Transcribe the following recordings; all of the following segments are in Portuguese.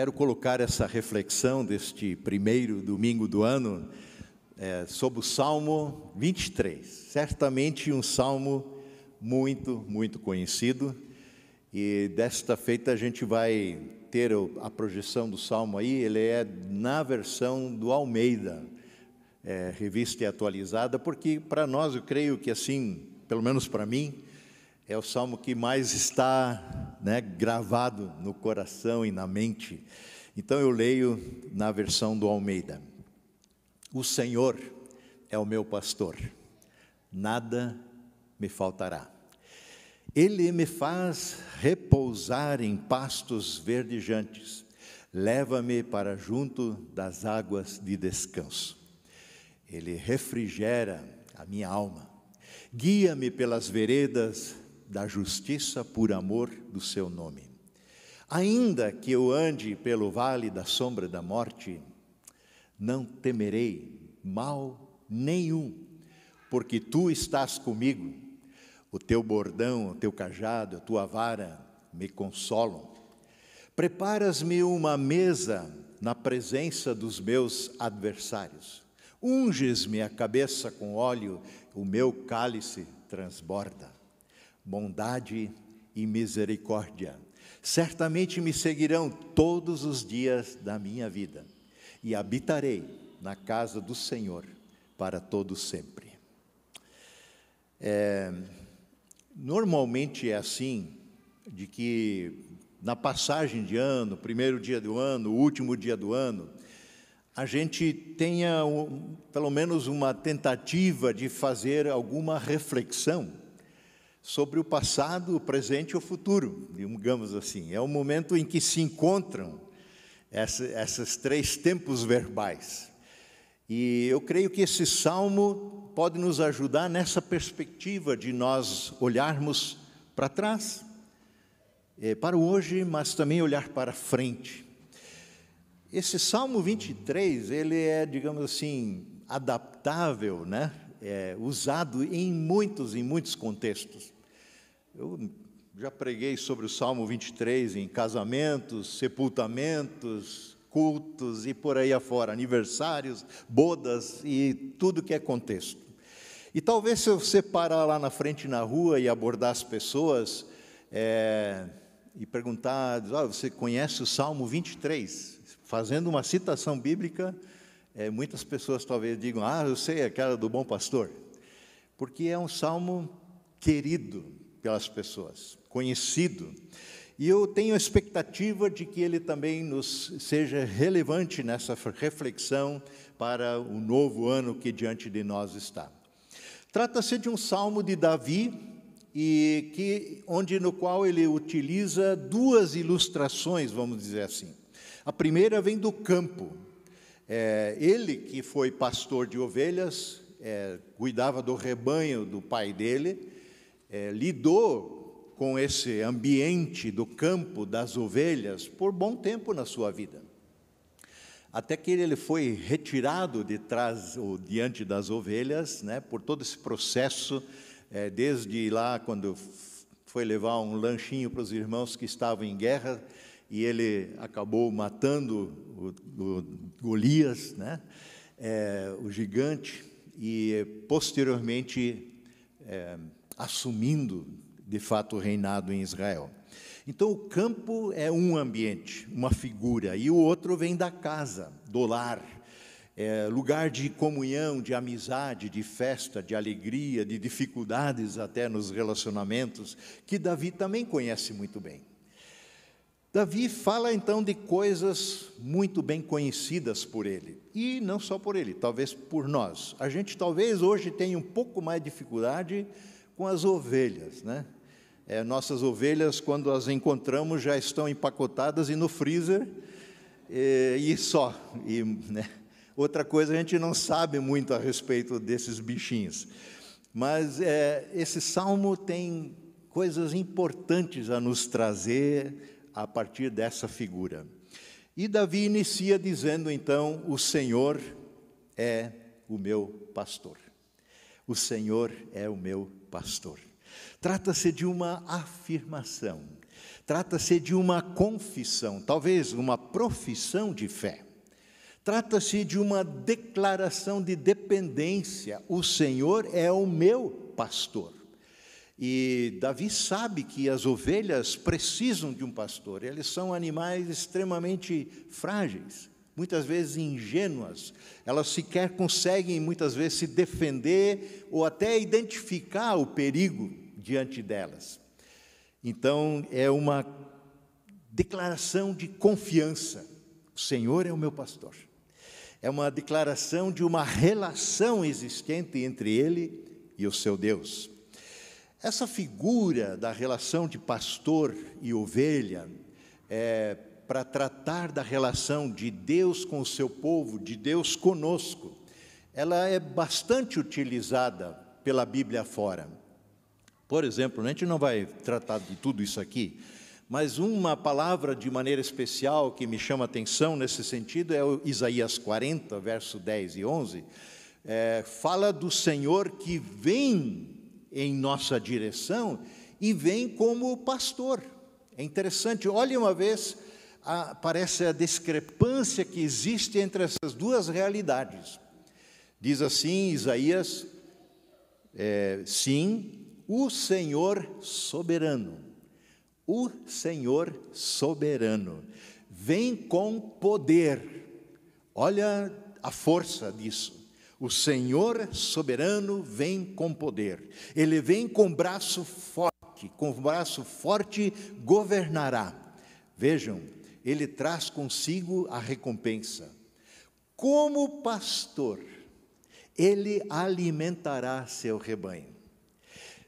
Quero colocar essa reflexão deste primeiro domingo do ano é, sobre o Salmo 23. Certamente um salmo muito, muito conhecido. E desta feita a gente vai ter a projeção do salmo aí. Ele é na versão do Almeida, é, revista e atualizada, porque para nós, eu creio que assim, pelo menos para mim, é o salmo que mais está né, gravado no coração e na mente. Então eu leio na versão do Almeida: O Senhor é o meu pastor, nada me faltará. Ele me faz repousar em pastos verdejantes, leva-me para junto das águas de descanso. Ele refrigera a minha alma, guia-me pelas veredas da justiça por amor do seu nome. Ainda que eu ande pelo vale da sombra da morte, não temerei mal nenhum, porque tu estás comigo. O teu bordão, o teu cajado, a tua vara me consolam. Preparas-me uma mesa na presença dos meus adversários. Unges-me a cabeça com óleo, o meu cálice transborda bondade e misericórdia. Certamente me seguirão todos os dias da minha vida, e habitarei na casa do Senhor para todo sempre. É, normalmente é assim, de que na passagem de ano, primeiro dia do ano, último dia do ano, a gente tenha um, pelo menos uma tentativa de fazer alguma reflexão sobre o passado, o presente e o futuro, digamos assim. É o momento em que se encontram essa, esses três tempos verbais. E eu creio que esse salmo pode nos ajudar nessa perspectiva de nós olharmos para trás, eh, para o hoje, mas também olhar para frente. Esse Salmo 23, ele é, digamos assim, adaptável, né? É, usado em muitos em muitos contextos. Eu já preguei sobre o Salmo 23 em casamentos, sepultamentos, cultos e por aí afora, aniversários, bodas e tudo que é contexto. E talvez se você parar lá na frente na rua e abordar as pessoas é, e perguntar, ah, você conhece o Salmo 23? Fazendo uma citação bíblica, é, muitas pessoas talvez digam, ah, eu sei, é aquela do bom pastor. Porque é um salmo querido, pelas pessoas, conhecido. E eu tenho a expectativa de que ele também nos seja relevante nessa reflexão para o novo ano que diante de nós está. Trata-se de um salmo de Davi e que onde no qual ele utiliza duas ilustrações, vamos dizer assim. A primeira vem do campo. É, ele que foi pastor de ovelhas, é, cuidava do rebanho do pai dele, é, lidou com esse ambiente do campo das ovelhas por bom tempo na sua vida. Até que ele foi retirado de trás ou diante das ovelhas, né, por todo esse processo, é, desde lá quando foi levar um lanchinho para os irmãos que estavam em guerra e ele acabou matando o, o Golias, né, é, o gigante, e posteriormente é, assumindo, de fato, o reinado em Israel. Então, o campo é um ambiente, uma figura, e o outro vem da casa, do lar, é, lugar de comunhão, de amizade, de festa, de alegria, de dificuldades até nos relacionamentos, que Davi também conhece muito bem. Davi fala então de coisas muito bem conhecidas por ele, e não só por ele, talvez por nós. A gente talvez hoje tenha um pouco mais de dificuldade com as ovelhas, né? É, nossas ovelhas, quando as encontramos, já estão empacotadas e no freezer e, e só. E, né? Outra coisa a gente não sabe muito a respeito desses bichinhos. Mas é, esse salmo tem coisas importantes a nos trazer a partir dessa figura. E Davi inicia dizendo então: O Senhor é o meu pastor. O Senhor é o meu pastor. Trata-se de uma afirmação, trata-se de uma confissão, talvez uma profissão de fé. Trata-se de uma declaração de dependência. O Senhor é o meu pastor. E Davi sabe que as ovelhas precisam de um pastor, eles são animais extremamente frágeis muitas vezes ingênuas, elas sequer conseguem muitas vezes se defender ou até identificar o perigo diante delas. Então, é uma declaração de confiança. O Senhor é o meu pastor. É uma declaração de uma relação existente entre ele e o seu Deus. Essa figura da relação de pastor e ovelha é para tratar da relação de Deus com o seu povo, de Deus conosco, ela é bastante utilizada pela Bíblia fora. Por exemplo, a gente não vai tratar de tudo isso aqui, mas uma palavra de maneira especial que me chama atenção nesse sentido é Isaías 40, verso 10 e 11. É, fala do Senhor que vem em nossa direção e vem como pastor. É interessante. Olhe uma vez a, parece a discrepância que existe entre essas duas realidades. Diz assim Isaías: é, sim, o Senhor soberano, o Senhor soberano, vem com poder, olha a força disso. O Senhor soberano vem com poder, ele vem com braço forte, com braço forte governará. Vejam, ele traz consigo a recompensa. Como pastor, ele alimentará seu rebanho.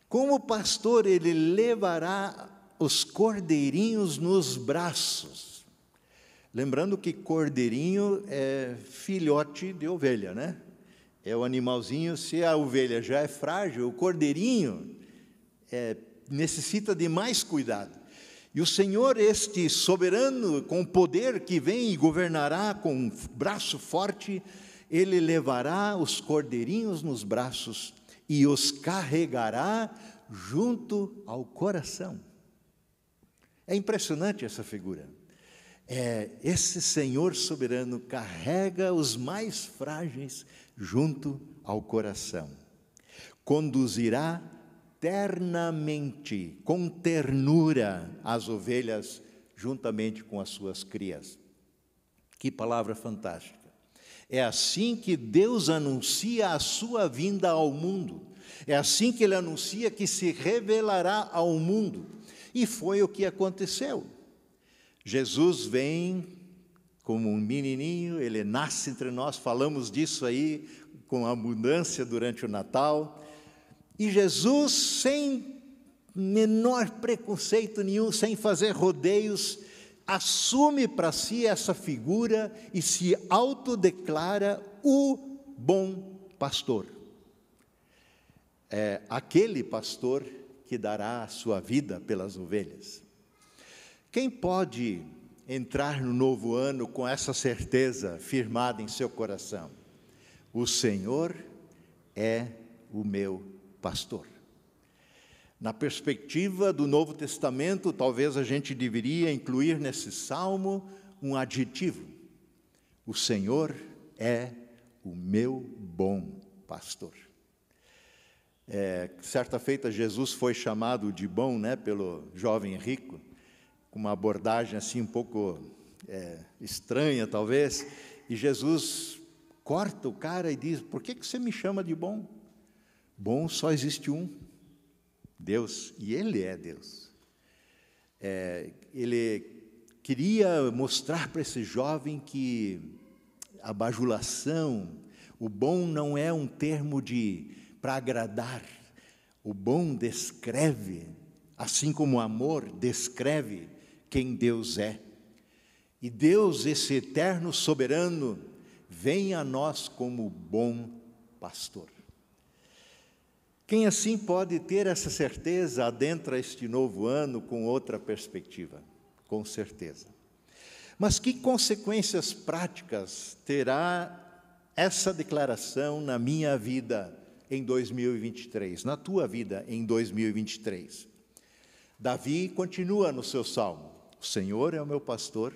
Como pastor, ele levará os cordeirinhos nos braços. Lembrando que cordeirinho é filhote de ovelha, né? É o animalzinho, se a ovelha já é frágil, o cordeirinho é, necessita de mais cuidado. E o Senhor, este soberano, com poder que vem e governará com um braço forte, ele levará os cordeirinhos nos braços e os carregará junto ao coração. É impressionante essa figura. É, esse Senhor soberano carrega os mais frágeis junto ao coração, conduzirá ternamente, com ternura, as ovelhas juntamente com as suas crias. Que palavra fantástica! É assim que Deus anuncia a sua vinda ao mundo. É assim que ele anuncia que se revelará ao mundo. E foi o que aconteceu. Jesus vem como um menininho, ele nasce entre nós, falamos disso aí com abundância durante o Natal. E Jesus, sem menor preconceito nenhum, sem fazer rodeios, assume para si essa figura e se autodeclara o bom pastor. É aquele pastor que dará a sua vida pelas ovelhas. Quem pode entrar no novo ano com essa certeza firmada em seu coração? O Senhor é o meu pastor. Na perspectiva do Novo Testamento, talvez a gente deveria incluir nesse salmo um adjetivo: O Senhor é o meu bom pastor. É, certa feita, Jesus foi chamado de bom né, pelo jovem rico, com uma abordagem assim um pouco é, estranha, talvez, e Jesus corta o cara e diz: Por que, que você me chama de bom? Bom só existe um, Deus, e Ele é Deus. É, ele queria mostrar para esse jovem que a bajulação, o bom não é um termo de para agradar. O bom descreve, assim como o amor descreve quem Deus é. E Deus, esse eterno soberano, vem a nós como bom pastor. Quem assim pode ter essa certeza adentra este novo ano com outra perspectiva, com certeza. Mas que consequências práticas terá essa declaração na minha vida em 2023, na tua vida em 2023? Davi continua no seu salmo: O Senhor é o meu pastor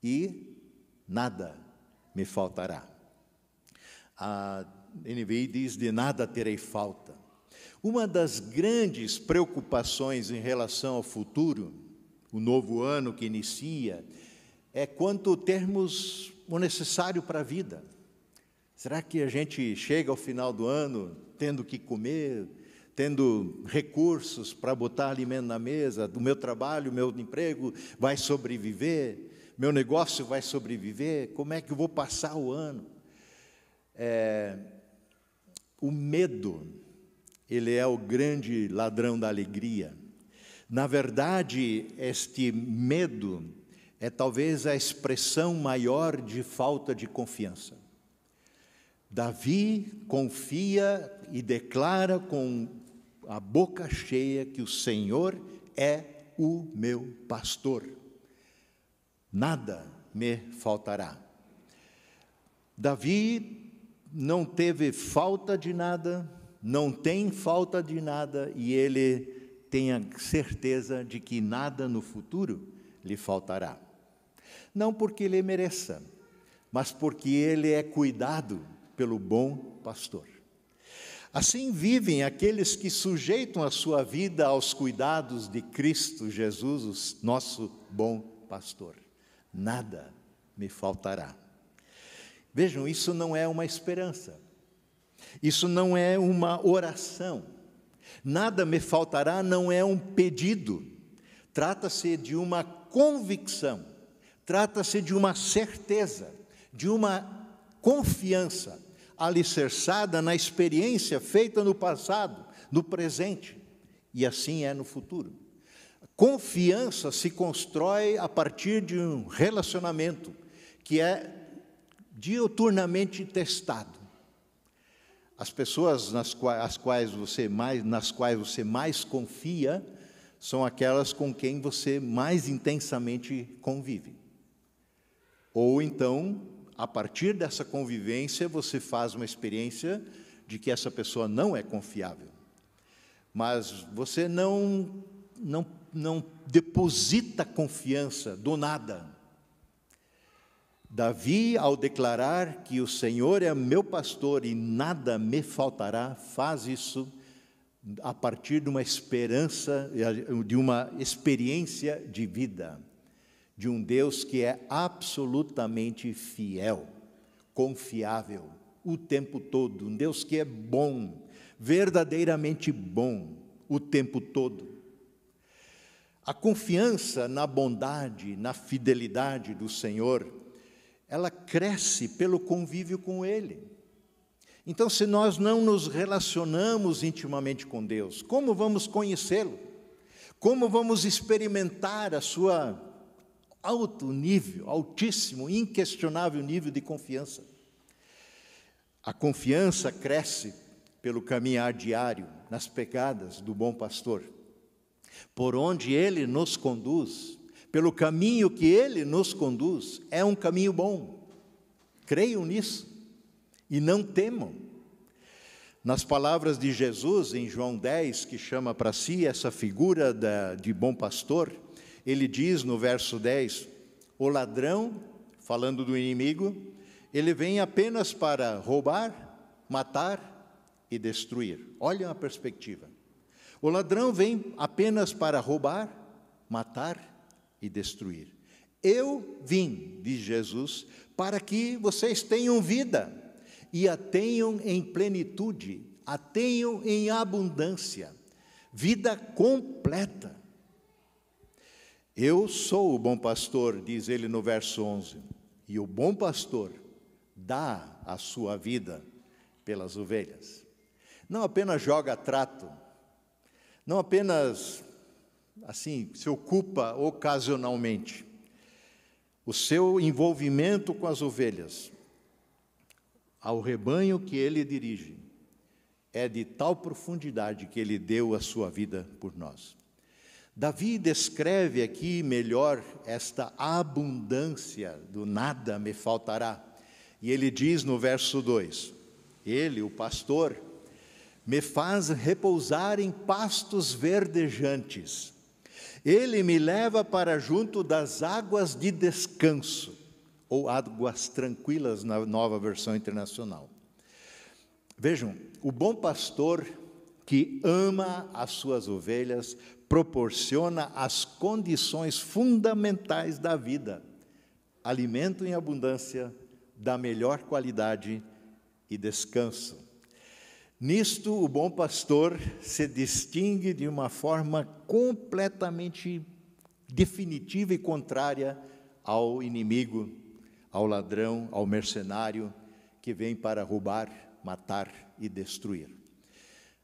e nada me faltará. A NVI diz: De nada terei falta. Uma das grandes preocupações em relação ao futuro, o novo ano que inicia, é quanto termos o necessário para a vida. Será que a gente chega ao final do ano tendo que comer, tendo recursos para botar alimento na mesa, do meu trabalho, meu emprego vai sobreviver, meu negócio vai sobreviver, como é que eu vou passar o ano? É, o medo ele é o grande ladrão da alegria. Na verdade, este medo é talvez a expressão maior de falta de confiança. Davi confia e declara com a boca cheia que o Senhor é o meu pastor. Nada me faltará. Davi não teve falta de nada, não tem falta de nada e ele tenha certeza de que nada no futuro lhe faltará. Não porque ele mereça, mas porque ele é cuidado pelo bom pastor. Assim vivem aqueles que sujeitam a sua vida aos cuidados de Cristo Jesus, o nosso bom pastor. Nada me faltará. Vejam, isso não é uma esperança, isso não é uma oração. Nada me faltará não é um pedido. Trata-se de uma convicção, trata-se de uma certeza, de uma confiança alicerçada na experiência feita no passado, no presente e assim é no futuro. Confiança se constrói a partir de um relacionamento que é dioturnamente testado as pessoas nas quais, quais você mais, nas quais você mais confia são aquelas com quem você mais intensamente convive. Ou então, a partir dessa convivência, você faz uma experiência de que essa pessoa não é confiável. Mas você não, não, não deposita confiança do nada Davi, ao declarar que o Senhor é meu pastor e nada me faltará, faz isso a partir de uma esperança, de uma experiência de vida, de um Deus que é absolutamente fiel, confiável, o tempo todo, um Deus que é bom, verdadeiramente bom, o tempo todo. A confiança na bondade, na fidelidade do Senhor ela cresce pelo convívio com Ele. Então, se nós não nos relacionamos intimamente com Deus, como vamos conhecê-lo? Como vamos experimentar a sua alto nível, altíssimo, inquestionável nível de confiança? A confiança cresce pelo caminhar diário nas pegadas do bom pastor, por onde ele nos conduz, pelo caminho que Ele nos conduz, é um caminho bom. Creiam nisso e não temam. Nas palavras de Jesus, em João 10, que chama para si essa figura da, de bom pastor, ele diz no verso 10: O ladrão, falando do inimigo, ele vem apenas para roubar, matar e destruir. Olha a perspectiva. O ladrão vem apenas para roubar, matar e destruir. Eu vim, diz Jesus, para que vocês tenham vida e a tenham em plenitude, a tenham em abundância, vida completa. Eu sou o bom pastor, diz ele no verso 11, e o bom pastor dá a sua vida pelas ovelhas. Não apenas joga trato, não apenas assim, se ocupa ocasionalmente. O seu envolvimento com as ovelhas, ao rebanho que ele dirige, é de tal profundidade que ele deu a sua vida por nós. Davi descreve aqui melhor esta abundância do nada me faltará. E ele diz no verso 2: Ele, o pastor, me faz repousar em pastos verdejantes. Ele me leva para junto das águas de descanso, ou águas tranquilas na nova versão internacional. Vejam, o bom pastor que ama as suas ovelhas proporciona as condições fundamentais da vida: alimento em abundância, da melhor qualidade e descanso. Nisto, o bom pastor se distingue de uma forma completamente definitiva e contrária ao inimigo, ao ladrão, ao mercenário que vem para roubar, matar e destruir.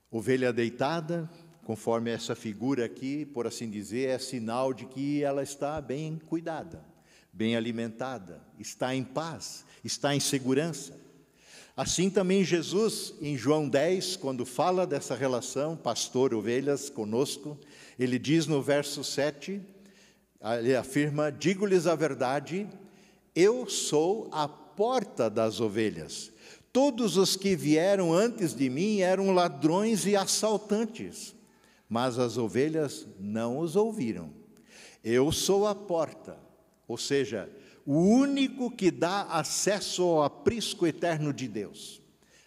Ovelha deitada, conforme essa figura aqui, por assim dizer, é sinal de que ela está bem cuidada, bem alimentada, está em paz, está em segurança. Assim também Jesus, em João 10, quando fala dessa relação pastor-ovelhas conosco, ele diz no verso 7, ele afirma: Digo-lhes a verdade, eu sou a porta das ovelhas. Todos os que vieram antes de mim eram ladrões e assaltantes, mas as ovelhas não os ouviram. Eu sou a porta, ou seja, o único que dá acesso ao aprisco eterno de Deus,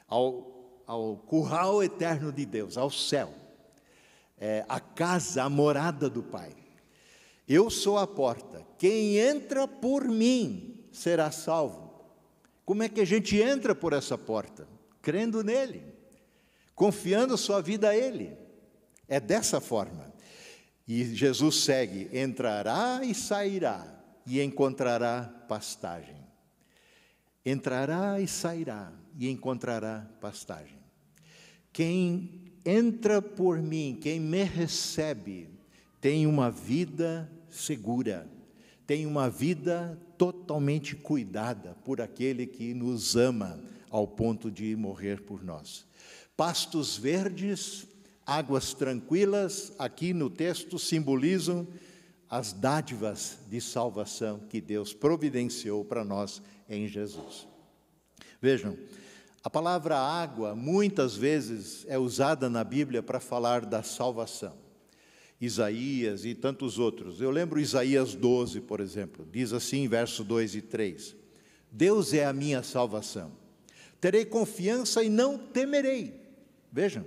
ao, ao curral eterno de Deus, ao céu, é, a casa, a morada do Pai. Eu sou a porta, quem entra por mim será salvo. Como é que a gente entra por essa porta? Crendo nele, confiando sua vida a ele. É dessa forma. E Jesus segue: entrará e sairá, e encontrará pastagem. Entrará e sairá e encontrará pastagem. Quem entra por mim, quem me recebe, tem uma vida segura, tem uma vida totalmente cuidada por aquele que nos ama ao ponto de morrer por nós. Pastos verdes, águas tranquilas, aqui no texto simbolizam as dádivas de salvação que Deus providenciou para nós em Jesus. Vejam, a palavra água muitas vezes é usada na Bíblia para falar da salvação. Isaías e tantos outros. Eu lembro Isaías 12, por exemplo, diz assim, versos 2 e 3: Deus é a minha salvação. Terei confiança e não temerei. Vejam,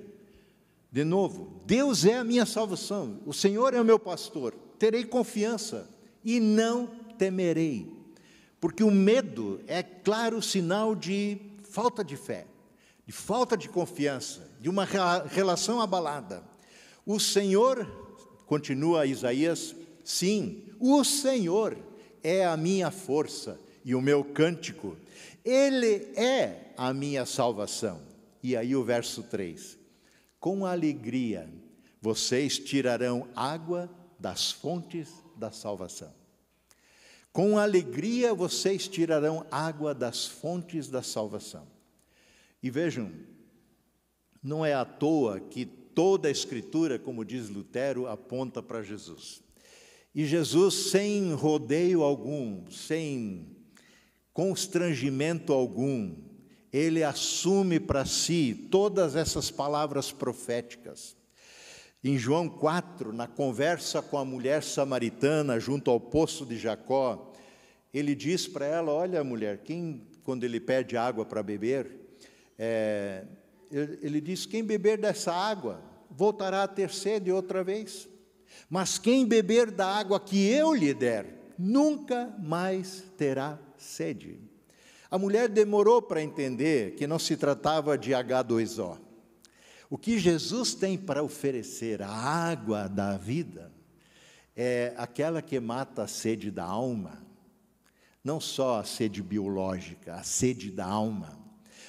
de novo, Deus é a minha salvação. O Senhor é o meu pastor terei confiança e não temerei. Porque o medo é claro sinal de falta de fé, de falta de confiança, de uma relação abalada. O Senhor, continua Isaías, sim, o Senhor é a minha força e o meu cântico, Ele é a minha salvação. E aí o verso 3: Com alegria vocês tirarão água das fontes da salvação. Com alegria vocês tirarão água das fontes da salvação. E vejam, não é à toa que toda a Escritura, como diz Lutero, aponta para Jesus. E Jesus, sem rodeio algum, sem constrangimento algum, ele assume para si todas essas palavras proféticas em João 4, na conversa com a mulher samaritana junto ao poço de Jacó, ele diz para ela: Olha, mulher, quem, quando ele pede água para beber, é, ele diz: Quem beber dessa água voltará a ter sede outra vez. Mas quem beber da água que eu lhe der, nunca mais terá sede. A mulher demorou para entender que não se tratava de H2O o que Jesus tem para oferecer, a água da vida, é aquela que mata a sede da alma, não só a sede biológica, a sede da alma.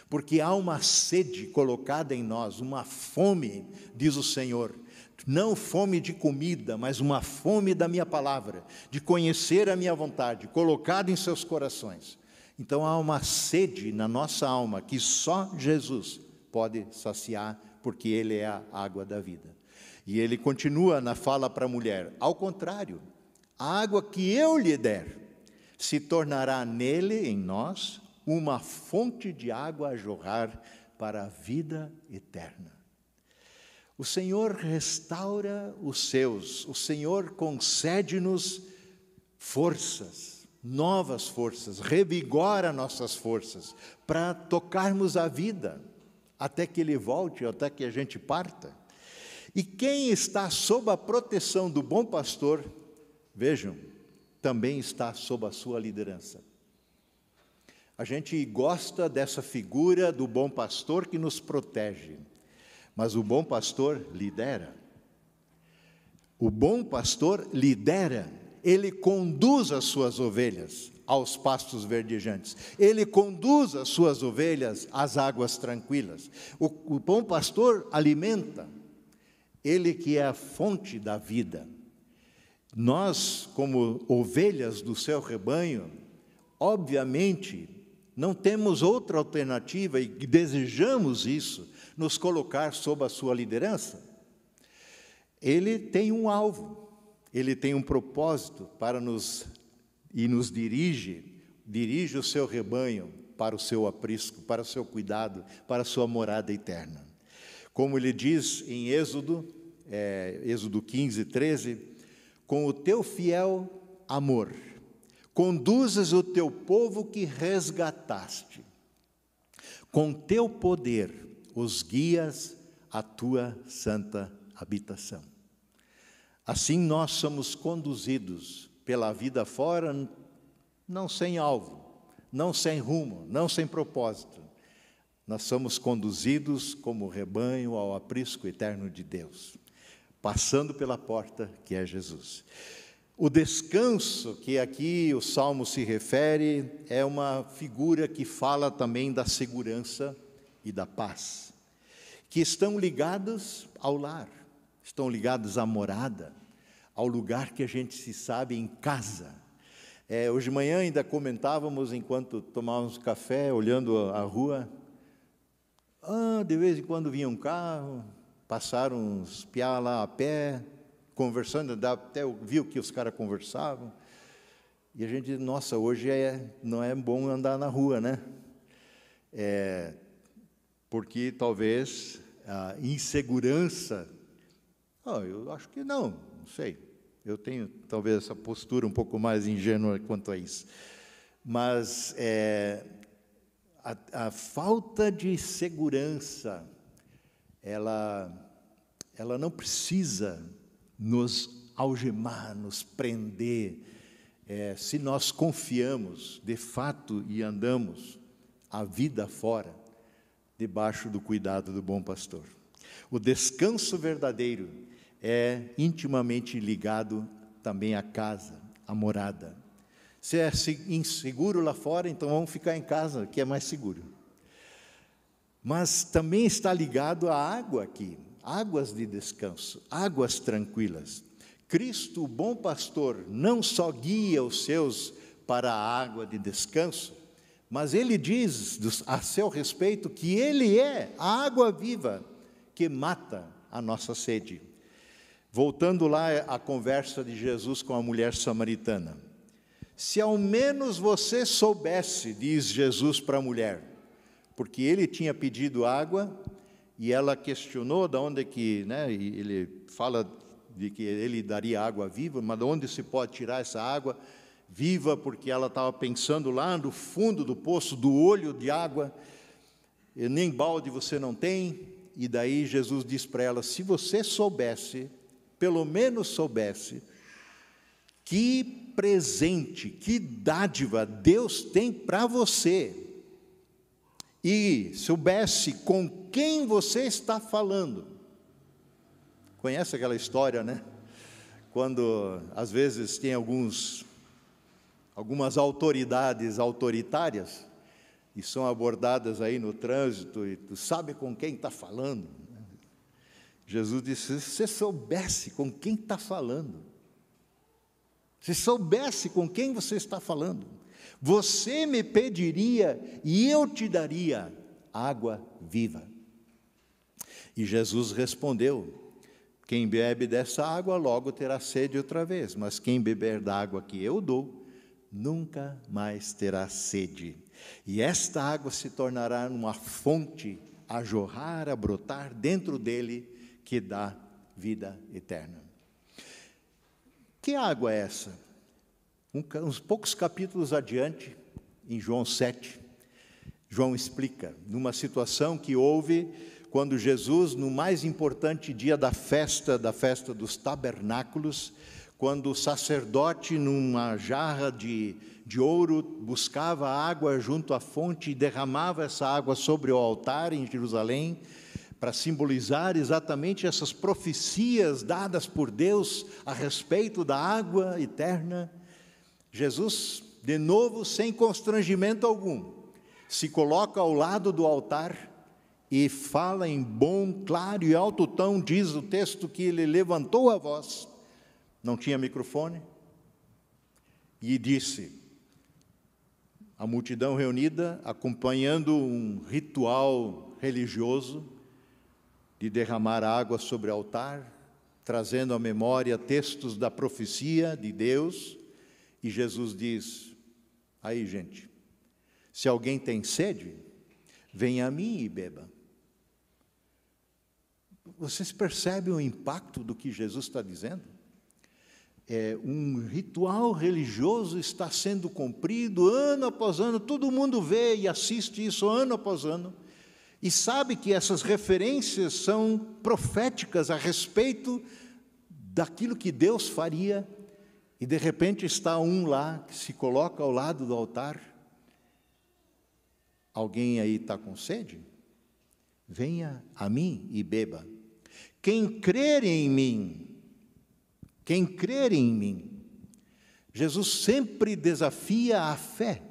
Porque há uma sede colocada em nós, uma fome, diz o Senhor, não fome de comida, mas uma fome da minha palavra, de conhecer a minha vontade, colocada em seus corações. Então há uma sede na nossa alma que só Jesus pode saciar porque ele é a água da vida. E ele continua na fala para a mulher: Ao contrário, a água que eu lhe der se tornará nele, em nós, uma fonte de água a jorrar para a vida eterna. O Senhor restaura os seus, o Senhor concede-nos forças, novas forças, revigora nossas forças para tocarmos a vida até que ele volte, até que a gente parta. E quem está sob a proteção do bom pastor, vejam, também está sob a sua liderança. A gente gosta dessa figura do bom pastor que nos protege, mas o bom pastor lidera. O bom pastor lidera, ele conduz as suas ovelhas aos pastos verdejantes. Ele conduz as suas ovelhas às águas tranquilas. O, o bom pastor alimenta, ele que é a fonte da vida. Nós, como ovelhas do seu rebanho, obviamente não temos outra alternativa e desejamos isso, nos colocar sob a sua liderança. Ele tem um alvo, ele tem um propósito para nos e nos dirige, dirige o seu rebanho para o seu aprisco, para o seu cuidado, para a sua morada eterna. Como ele diz em Êxodo, é, Êxodo 15, 13, com o teu fiel amor, conduzes o teu povo que resgataste, com teu poder os guias à tua santa habitação. Assim nós somos conduzidos pela vida fora, não sem alvo, não sem rumo, não sem propósito. Nós somos conduzidos como rebanho ao aprisco eterno de Deus, passando pela porta que é Jesus. O descanso que aqui o salmo se refere é uma figura que fala também da segurança e da paz, que estão ligados ao lar, estão ligados à morada, ao lugar que a gente se sabe em casa. É, hoje de manhã ainda comentávamos, enquanto tomávamos café, olhando a rua. Ah, de vez em quando vinha um carro, passaram uns piá lá a pé, conversando, até viu que os caras conversavam. E a gente, nossa, hoje é, não é bom andar na rua, né? É, porque talvez a insegurança. Ah, eu acho que não, não sei. Eu tenho talvez essa postura um pouco mais ingênua quanto a isso. Mas é, a, a, falta de segurança, ela, ela não precisa nos algemar, nos prender, é, se nós confiamos de fato e andamos a vida fora, debaixo do cuidado do bom pastor. O descanso verdadeiro é intimamente ligado também à casa, à morada. Se é inseguro lá fora, então vamos ficar em casa, que é mais seguro. Mas também está ligado à água aqui, águas de descanso, águas tranquilas. Cristo, o bom pastor, não só guia os seus para a água de descanso, mas ele diz a seu respeito que ele é a água viva que mata a nossa sede. Voltando lá à é conversa de Jesus com a mulher samaritana. Se ao menos você soubesse, diz Jesus para a mulher, porque ele tinha pedido água e ela questionou de onde é que, né, ele fala de que ele daria água viva, mas de onde se pode tirar essa água viva, porque ela estava pensando lá no fundo do poço, do olho de água, nem balde você não tem. E daí Jesus diz para ela: se você soubesse, pelo menos soubesse que presente, que dádiva Deus tem para você. E soubesse com quem você está falando. Conhece aquela história, né? Quando às vezes tem alguns algumas autoridades autoritárias e são abordadas aí no trânsito e tu sabe com quem está falando. Né? Jesus disse: se você soubesse com quem está falando, se soubesse com quem você está falando, você me pediria e eu te daria água viva. E Jesus respondeu: Quem bebe dessa água logo terá sede outra vez, mas quem beber da água que eu dou, nunca mais terá sede. E esta água se tornará uma fonte a jorrar, a brotar dentro dele que dá vida eterna. Que água é essa? Um, uns poucos capítulos adiante, em João 7, João explica, numa situação que houve quando Jesus, no mais importante dia da festa, da festa dos tabernáculos, quando o sacerdote, numa jarra de, de ouro, buscava água junto à fonte e derramava essa água sobre o altar em Jerusalém, para simbolizar exatamente essas profecias dadas por Deus a respeito da água eterna, Jesus, de novo, sem constrangimento algum, se coloca ao lado do altar e fala em bom, claro e alto tom, diz o texto que ele levantou a voz, não tinha microfone, e disse: a multidão reunida acompanhando um ritual religioso, de derramar água sobre o altar, trazendo à memória textos da profecia de Deus, e Jesus diz: Aí, gente, se alguém tem sede, venha a mim e beba. Vocês percebem o impacto do que Jesus está dizendo? É, um ritual religioso está sendo cumprido ano após ano, todo mundo vê e assiste isso ano após ano e sabe que essas referências são proféticas a respeito daquilo que Deus faria, e de repente está um lá que se coloca ao lado do altar. Alguém aí está com sede? Venha a mim e beba. Quem crer em mim, quem crer em mim, Jesus sempre desafia a fé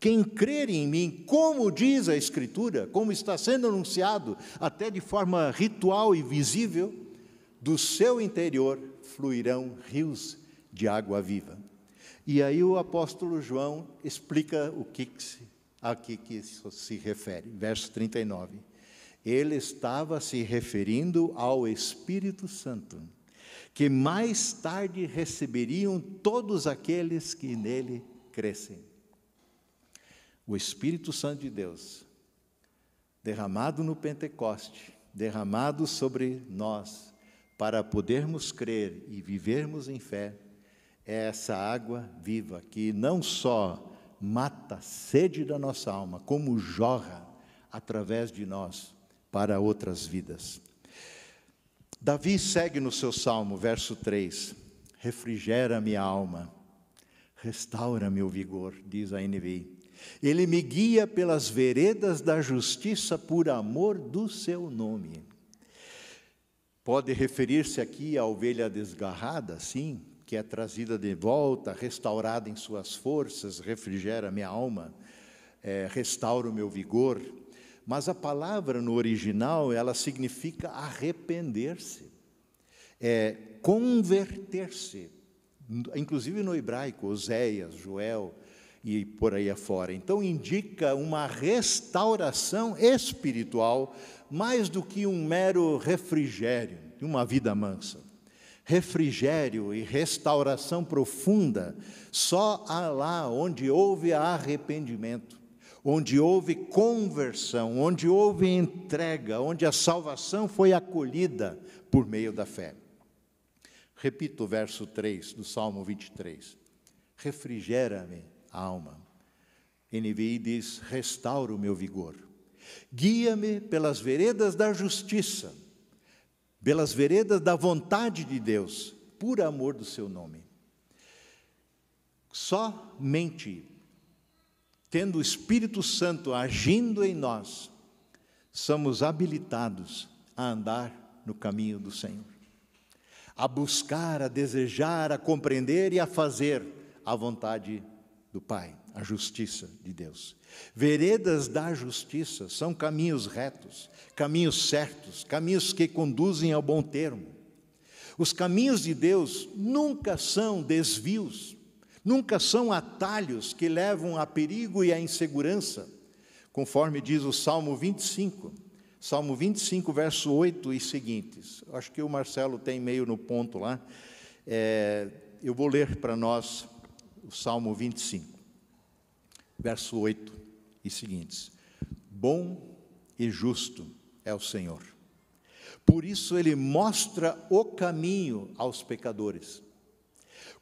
quem crer em mim, como diz a Escritura, como está sendo anunciado, até de forma ritual e visível, do seu interior fluirão rios de água viva. E aí o apóstolo João explica o que, a que isso se refere. Verso 39. Ele estava se referindo ao Espírito Santo, que mais tarde receberiam todos aqueles que nele crescem o Espírito Santo de Deus, derramado no Pentecoste, derramado sobre nós, para podermos crer e vivermos em fé, é essa água viva que não só mata a sede da nossa alma, como jorra através de nós para outras vidas. Davi segue no seu salmo, verso 3: Refrigera minha alma, restaura meu vigor, diz a NVI. Ele me guia pelas veredas da justiça por amor do seu nome. Pode referir-se aqui à ovelha desgarrada, sim, que é trazida de volta, restaurada em suas forças, refrigera minha alma, é, restaura o meu vigor. Mas a palavra no original, ela significa arrepender-se, é converter-se. Inclusive no hebraico, Oséias, Joel, e por aí afora. Então, indica uma restauração espiritual mais do que um mero refrigério de uma vida mansa. Refrigério e restauração profunda só há lá onde houve arrependimento, onde houve conversão, onde houve entrega, onde a salvação foi acolhida por meio da fé. Repito o verso 3 do Salmo 23. Refrigera-me alma. NVI diz: restaura o meu vigor. Guia-me pelas veredas da justiça, pelas veredas da vontade de Deus, por amor do seu nome. Somente tendo o Espírito Santo agindo em nós, somos habilitados a andar no caminho do Senhor, a buscar, a desejar, a compreender e a fazer a vontade de do Pai, a justiça de Deus. Veredas da justiça são caminhos retos, caminhos certos, caminhos que conduzem ao bom termo. Os caminhos de Deus nunca são desvios, nunca são atalhos que levam a perigo e a insegurança, conforme diz o Salmo 25. Salmo 25, verso 8 e seguintes. Acho que o Marcelo tem meio no ponto lá. É, eu vou ler para nós o Salmo 25, verso 8 e seguintes: Bom e justo é o Senhor. Por isso ele mostra o caminho aos pecadores.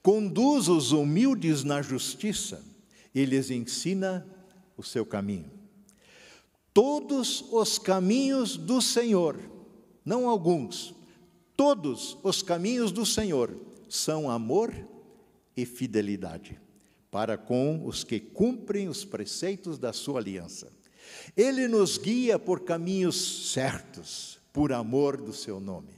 Conduz os humildes na justiça e lhes ensina o seu caminho. Todos os caminhos do Senhor, não alguns, todos os caminhos do Senhor são amor e fidelidade para com os que cumprem os preceitos da sua aliança. Ele nos guia por caminhos certos, por amor do seu nome.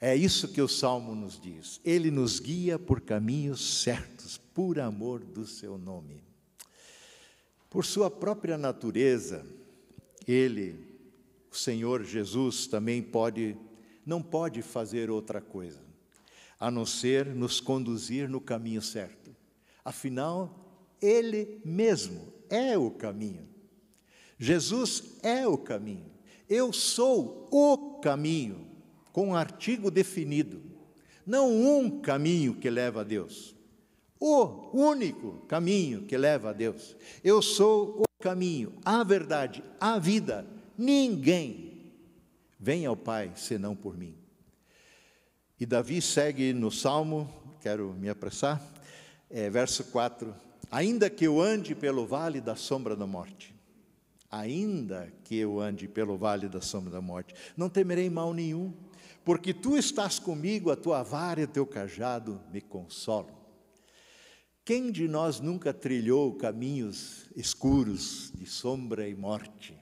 É isso que o salmo nos diz. Ele nos guia por caminhos certos, por amor do seu nome. Por sua própria natureza, ele, o Senhor Jesus, também pode, não pode fazer outra coisa a não ser nos conduzir no caminho certo. Afinal, Ele mesmo é o caminho. Jesus é o caminho. Eu sou o caminho, com um artigo definido. Não um caminho que leva a Deus. O único caminho que leva a Deus. Eu sou o caminho, a verdade, a vida. Ninguém vem ao Pai senão por mim. E Davi segue no Salmo, quero me apressar, é, verso 4: Ainda que eu ande pelo vale da sombra da morte, ainda que eu ande pelo vale da sombra da morte, não temerei mal nenhum, porque tu estás comigo, a tua vara e o teu cajado me consolam. Quem de nós nunca trilhou caminhos escuros de sombra e morte?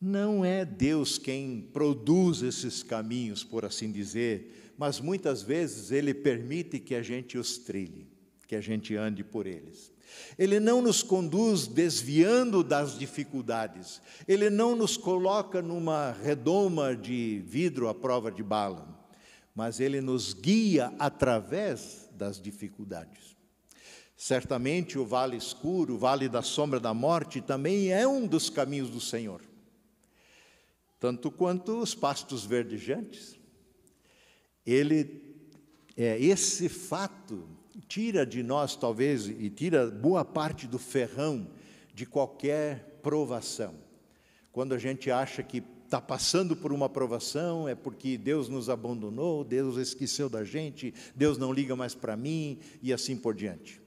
Não é Deus quem produz esses caminhos, por assim dizer, mas muitas vezes Ele permite que a gente os trilhe, que a gente ande por eles. Ele não nos conduz desviando das dificuldades, Ele não nos coloca numa redoma de vidro à prova de bala, mas Ele nos guia através das dificuldades. Certamente o vale escuro, o vale da sombra da morte, também é um dos caminhos do Senhor tanto quanto os pastos verdejantes. Ele, é, esse fato tira de nós, talvez, e tira boa parte do ferrão de qualquer provação. Quando a gente acha que está passando por uma provação, é porque Deus nos abandonou, Deus esqueceu da gente, Deus não liga mais para mim e assim por diante.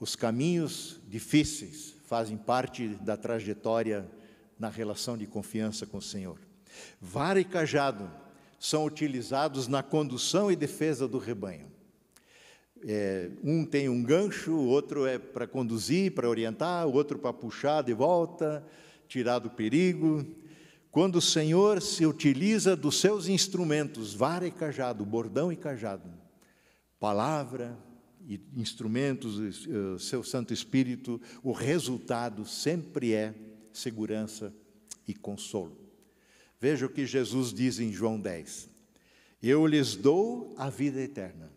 Os caminhos difíceis fazem parte da trajetória na relação de confiança com o Senhor. Vara e cajado são utilizados na condução e defesa do rebanho. É, um tem um gancho, o outro é para conduzir, para orientar, o outro para puxar de volta, tirar do perigo. Quando o Senhor se utiliza dos seus instrumentos, vara e cajado, bordão e cajado, palavra e instrumentos, eh, seu Santo Espírito, o resultado sempre é segurança e consolo. Veja o que Jesus diz em João 10: Eu lhes dou a vida eterna,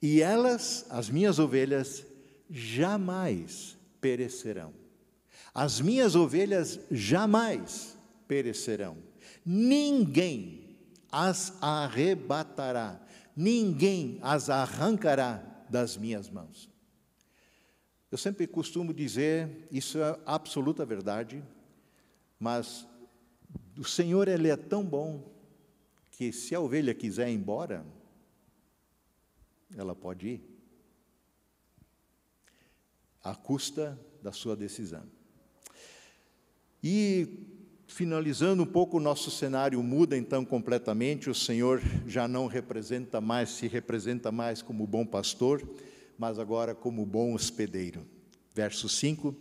e elas, as minhas ovelhas, jamais perecerão. As minhas ovelhas jamais perecerão. Ninguém as arrebatará, ninguém as arrancará das minhas mãos. Eu sempre costumo dizer, isso é absoluta verdade, mas o Senhor ele é tão bom que se a ovelha quiser ir embora, ela pode ir. À custa da sua decisão. E finalizando um pouco o nosso cenário muda então completamente, o Senhor já não representa mais, se representa mais como bom pastor mas agora como bom hospedeiro. Verso 5: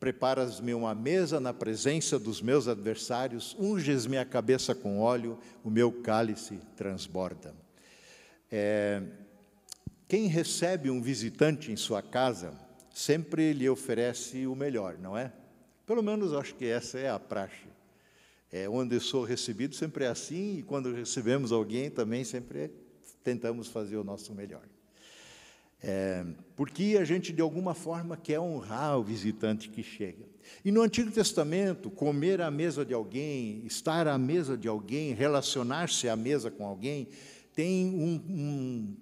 Preparas-me uma mesa na presença dos meus adversários, unges minha cabeça com óleo, o meu cálice transborda. É, quem recebe um visitante em sua casa sempre lhe oferece o melhor, não é? Pelo menos acho que essa é a praxe. É, onde eu sou recebido sempre é assim, e quando recebemos alguém também sempre tentamos fazer o nosso melhor. É, porque a gente, de alguma forma, quer honrar o visitante que chega. E no Antigo Testamento, comer à mesa de alguém, estar à mesa de alguém, relacionar-se à mesa com alguém, tem um, um,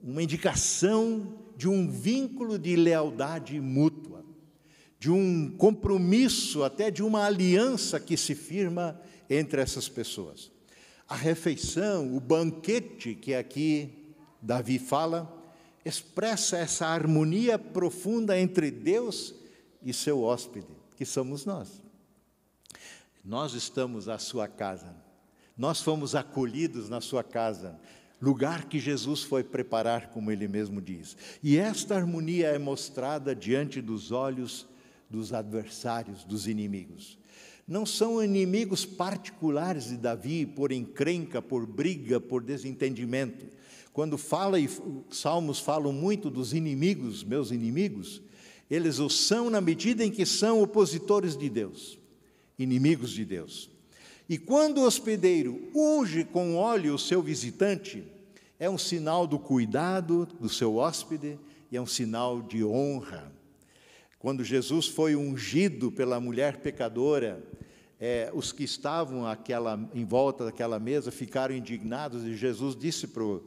uma indicação de um vínculo de lealdade mútua, de um compromisso, até de uma aliança que se firma entre essas pessoas. A refeição, o banquete que aqui Davi fala, expressa essa harmonia profunda entre Deus e seu hóspede, que somos nós. Nós estamos à sua casa, nós fomos acolhidos na sua casa, lugar que Jesus foi preparar, como ele mesmo diz. E esta harmonia é mostrada diante dos olhos dos adversários, dos inimigos. Não são inimigos particulares de Davi por encrenca, por briga, por desentendimento quando fala, e Salmos falam muito dos inimigos, meus inimigos, eles o são na medida em que são opositores de Deus, inimigos de Deus. E quando o hospedeiro unge com óleo o seu visitante, é um sinal do cuidado do seu hóspede e é um sinal de honra. Quando Jesus foi ungido pela mulher pecadora, é, os que estavam aquela em volta daquela mesa ficaram indignados e Jesus disse para o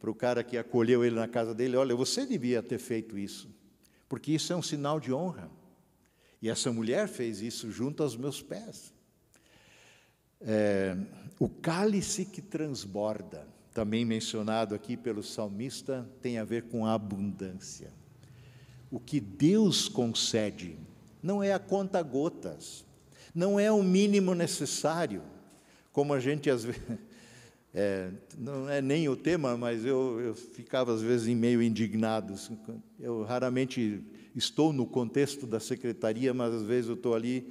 para o cara que acolheu ele na casa dele: olha, você devia ter feito isso, porque isso é um sinal de honra. E essa mulher fez isso junto aos meus pés. É, o cálice que transborda, também mencionado aqui pelo salmista, tem a ver com a abundância. O que Deus concede não é a conta gotas, não é o mínimo necessário, como a gente às vezes é, não é nem o tema, mas eu, eu ficava às vezes meio indignado. Eu raramente estou no contexto da secretaria, mas às vezes eu estou ali.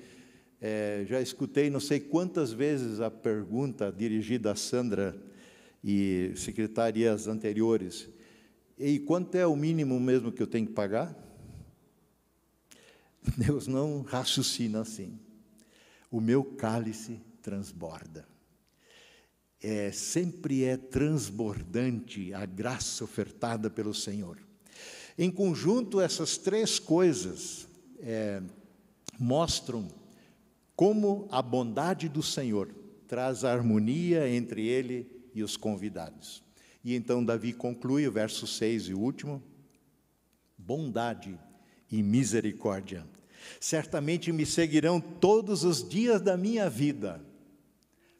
É, já escutei não sei quantas vezes a pergunta dirigida a Sandra e secretarias anteriores. E quanto é o mínimo mesmo que eu tenho que pagar? Deus não raciocina assim. O meu cálice transborda é, sempre é transbordante a graça ofertada pelo Senhor. Em conjunto, essas três coisas é, mostram como a bondade do Senhor traz a harmonia entre ele e os convidados. E então Davi conclui o verso 6 e último: bondade e misericórdia. Certamente me seguirão todos os dias da minha vida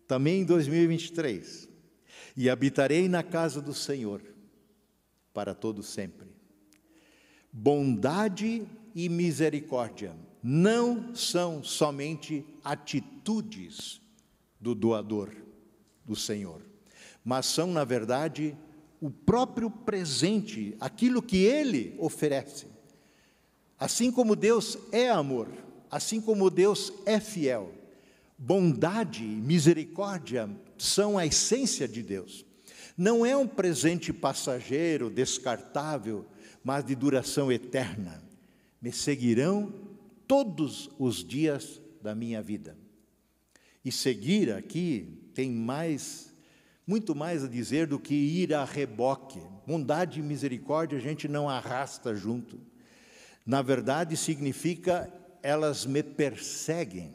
também em 2023. E habitarei na casa do Senhor para todo sempre. Bondade e misericórdia não são somente atitudes do doador, do Senhor, mas são, na verdade, o próprio presente, aquilo que ele oferece. Assim como Deus é amor, assim como Deus é fiel, bondade e misericórdia são a essência de Deus. Não é um presente passageiro, descartável, mas de duração eterna. Me seguirão todos os dias da minha vida. E seguir aqui tem mais, muito mais a dizer do que ir a reboque. Bondade e misericórdia a gente não arrasta junto. Na verdade, significa elas me perseguem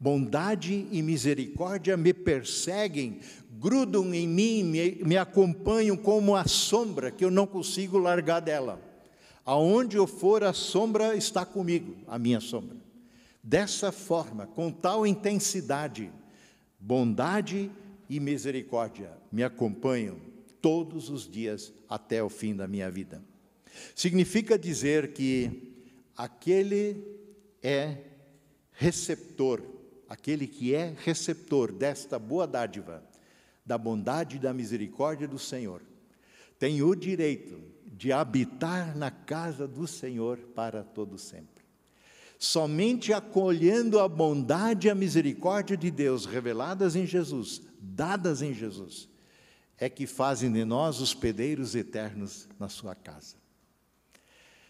Bondade e misericórdia me perseguem, grudam em mim, me, me acompanham como a sombra que eu não consigo largar dela. Aonde eu for, a sombra está comigo, a minha sombra. Dessa forma, com tal intensidade, bondade e misericórdia me acompanham todos os dias até o fim da minha vida. Significa dizer que aquele é receptor aquele que é receptor desta boa dádiva, da bondade e da misericórdia do Senhor, tem o direito de habitar na casa do Senhor para todo sempre. Somente acolhendo a bondade e a misericórdia de Deus reveladas em Jesus, dadas em Jesus, é que fazem de nós hospedeiros eternos na sua casa.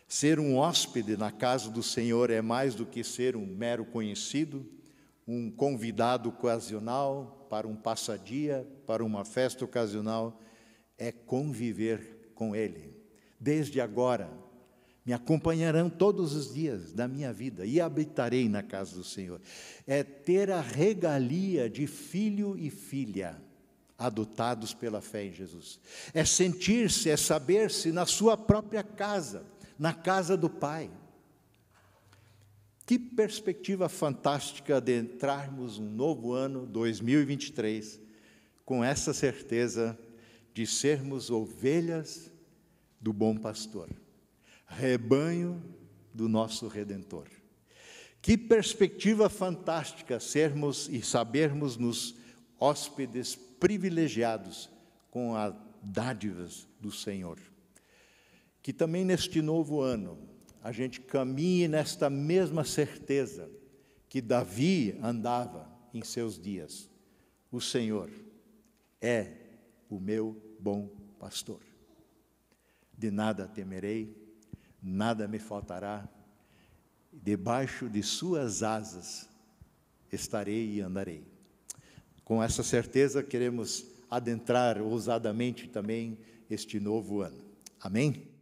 Ser um hóspede na casa do Senhor é mais do que ser um mero conhecido, um convidado ocasional, para um passadia, para uma festa ocasional, é conviver com Ele. Desde agora, me acompanharão todos os dias da minha vida e habitarei na casa do Senhor. É ter a regalia de filho e filha adotados pela fé em Jesus. É sentir-se, é saber-se na sua própria casa, na casa do Pai que perspectiva fantástica de entrarmos um novo ano 2023 com essa certeza de sermos ovelhas do bom pastor, rebanho do nosso redentor. Que perspectiva fantástica sermos e sabermos nos hóspedes privilegiados com as dádivas do Senhor. Que também neste novo ano a gente caminhe nesta mesma certeza que Davi andava em seus dias. O Senhor é o meu bom pastor. De nada temerei, nada me faltará, debaixo de suas asas estarei e andarei. Com essa certeza, queremos adentrar ousadamente também este novo ano. Amém?